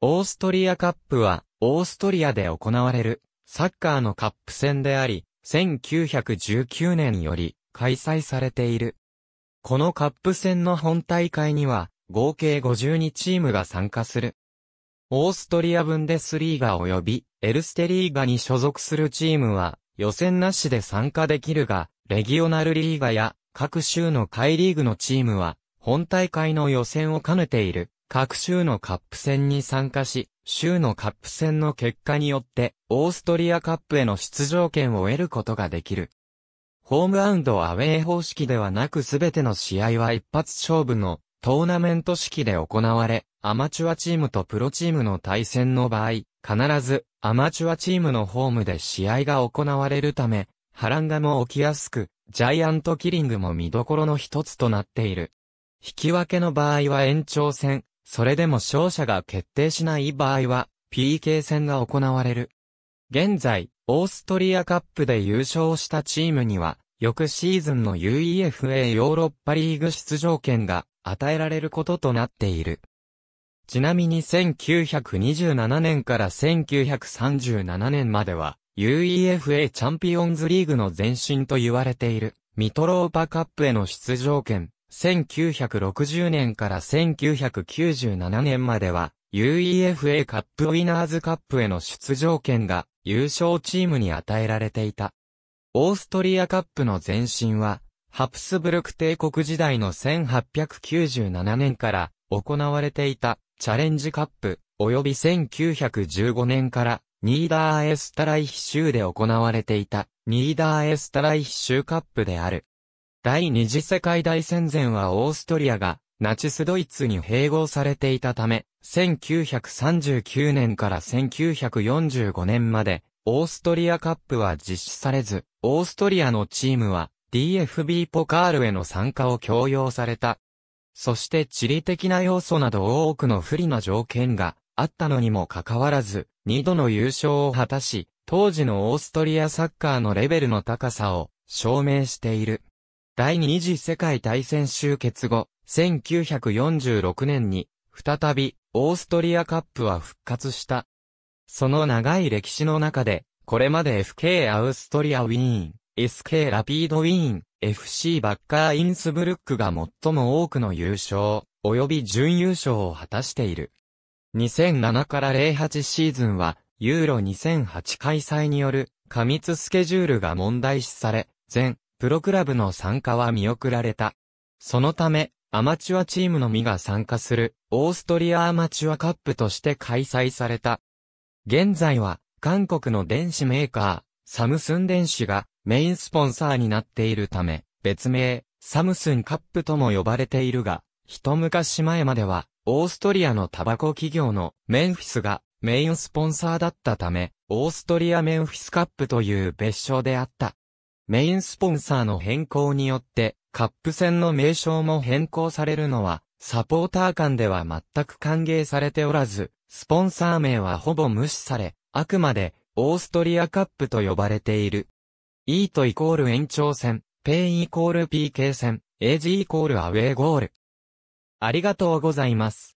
オーストリアカップは、オーストリアで行われる、サッカーのカップ戦であり、1919年より開催されている。このカップ戦の本大会には、合計52チームが参加する。オーストリアブンデスリーガ及び、エルステリーガに所属するチームは、予選なしで参加できるが、レギオナルリーガや、各州の下位リーグのチームは、本大会の予選を兼ねている。各州のカップ戦に参加し、州のカップ戦の結果によって、オーストリアカップへの出場権を得ることができる。ホームアウンドアウェイ方式ではなくすべての試合は一発勝負のトーナメント式で行われ、アマチュアチームとプロチームの対戦の場合、必ずアマチュアチームのホームで試合が行われるため、波乱がも起きやすく、ジャイアントキリングも見どころの一つとなっている。引き分けの場合は延長戦、それでも勝者が決定しない場合は、PK 戦が行われる。現在、オーストリアカップで優勝したチームには、翌シーズンの UEFA ヨーロッパリーグ出場権が与えられることとなっている。ちなみに1927年から1937年までは UEFA チャンピオンズリーグの前身と言われているミトローパカップへの出場権1960年から1997年までは、UEFA カップウィナーズカップへの出場権が優勝チームに与えられていた。オーストリアカップの前身は、ハプスブルク帝国時代の1897年から行われていたチャレンジカップ、及び1915年からニーダーエスタライヒ州で行われていたニーダーエスタライヒ州カップである。第二次世界大戦前はオーストリアがナチスドイツに併合されていたため、1939年から1945年まで、オーストリアカップは実施されず、オーストリアのチームは DFB ポカールへの参加を強要された。そして地理的な要素など多くの不利な条件があったのにもかかわらず、二度の優勝を果たし、当時のオーストリアサッカーのレベルの高さを証明している。第二次世界大戦終結後、1946年に、再び、オーストリアカップは復活した。その長い歴史の中で、これまで FK アウストリアウィーン、SK ラピードウィーン、FC バッカーインスブルックが最も多くの優勝、及び準優勝を果たしている。2007から08シーズンは、ユーロ2008開催による過密スケジュールが問題視され、全プロクラブの参加は見送られた。そのため、アマチュアチームのみが参加する、オーストリアアマチュアカップとして開催された。現在は、韓国の電子メーカー、サムスン電子がメインスポンサーになっているため、別名、サムスンカップとも呼ばれているが、一昔前までは、オーストリアのタバコ企業のメンフィスがメインスポンサーだったため、オーストリアメンフィスカップという別称であった。メインスポンサーの変更によって、カップ戦の名称も変更されるのは、サポーター間では全く歓迎されておらず、スポンサー名はほぼ無視され、あくまで、オーストリアカップと呼ばれている。イートイコール延長戦、ペイイコール PK 戦、AG イコールアウェーゴール。ありがとうございます。